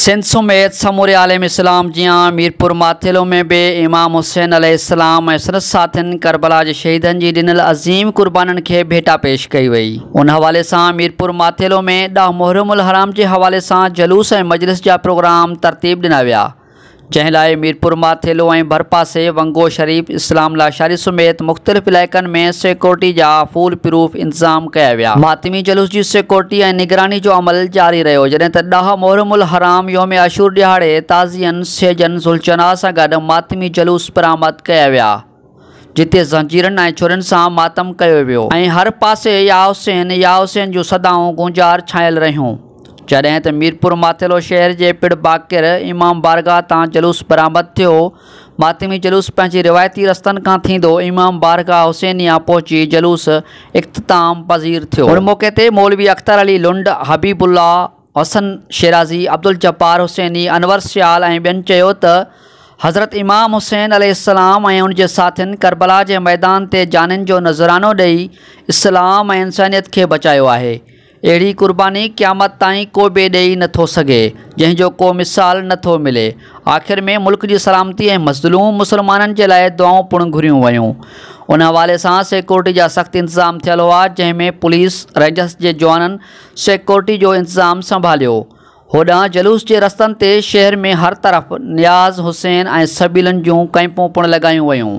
सिंसुमेद समूर आलम इस्लाम जियां मीरपुर माथिलो में बे इमाम हुसैन अलाम इस्लाम सनत साथिन करबला के शहीद की दिनल अज़ीम क़ुर्बाननि के भेटा पेश कई वही उन हवाले से मीरपुर माथिलो में ॾाह मुहरम हराम के हवाले से जलूस ए मजलिस जहा प्रोग्राम तरतीब दिना विया जंहिं मीरपुर माथेलो थियलु ऐं भरपा से वंगो शरीफ़ इस्लाम लाशारी समेत मुख़्तलिफ़ इलाक़ में सिक्योरिटी जा फूल प्रूफ इंतज़ाम किया वह मातमी जुलूस की सिक्योरिटी ए निगरानी जो अमल जारी रो जॾहिं त मोहरमुल हराम योम आशूर दिहाड़े ताजियन सेजन ज़ुल्चना से गड मातमी जुलूस बरामद किया विया जिते जंजीर ए छुरियुनि से मातम किया वो हर पासे या हुसैन या हुसैन जो सदाओं गुंजार छायल रूं जडे तो मीरपुर माथेलो शहर के पिण बाकिर इमाम बारगाह तां जलूस बरामद थो मातमी जलूस पंहिंजे रिवायती रस्तन का इमाम बारगाह हुसैनिया पोची जलूस इख़्ताम पज़ीर थो उन मौक़े से मौलवी अख्तर अली लुंड हबीबुल्ला हसन शेराज़ी अब्दुल जब्बार हुसैनी अनवर सियाल ऐं त हज़रत इमाम हुसैन अलाम ऐं उनजे साथियुनि करबला के मैदान से जानन जो नज़रानो दई इस्लाम ए इंसानियत के बचाया है अड़ी क़ुर्बानी क्यामत ताईं को बि ॾेई नथो सघे जंहिंजो को मिसाल नो मिले आख़िर में मुल्क जी सलामती ऐं मज़लूम मुसलमाननि जे लाइ दुआऊं पिणु घुरियूं वियूं उन हवाले से सिक्योरिटी जा सख़्तु इंतज़ाम थियल हुआ जंहिंमें पुलिस रेंजर्स के जवाननि सिक्योरिटी जो इंतज़ाम संभालियो होदा जलूस के रस्तनि ते शहर में हर तरफ़ नियाज़ हुसैन ऐं सबीलन जो कैंपू पिणु लगे वयूं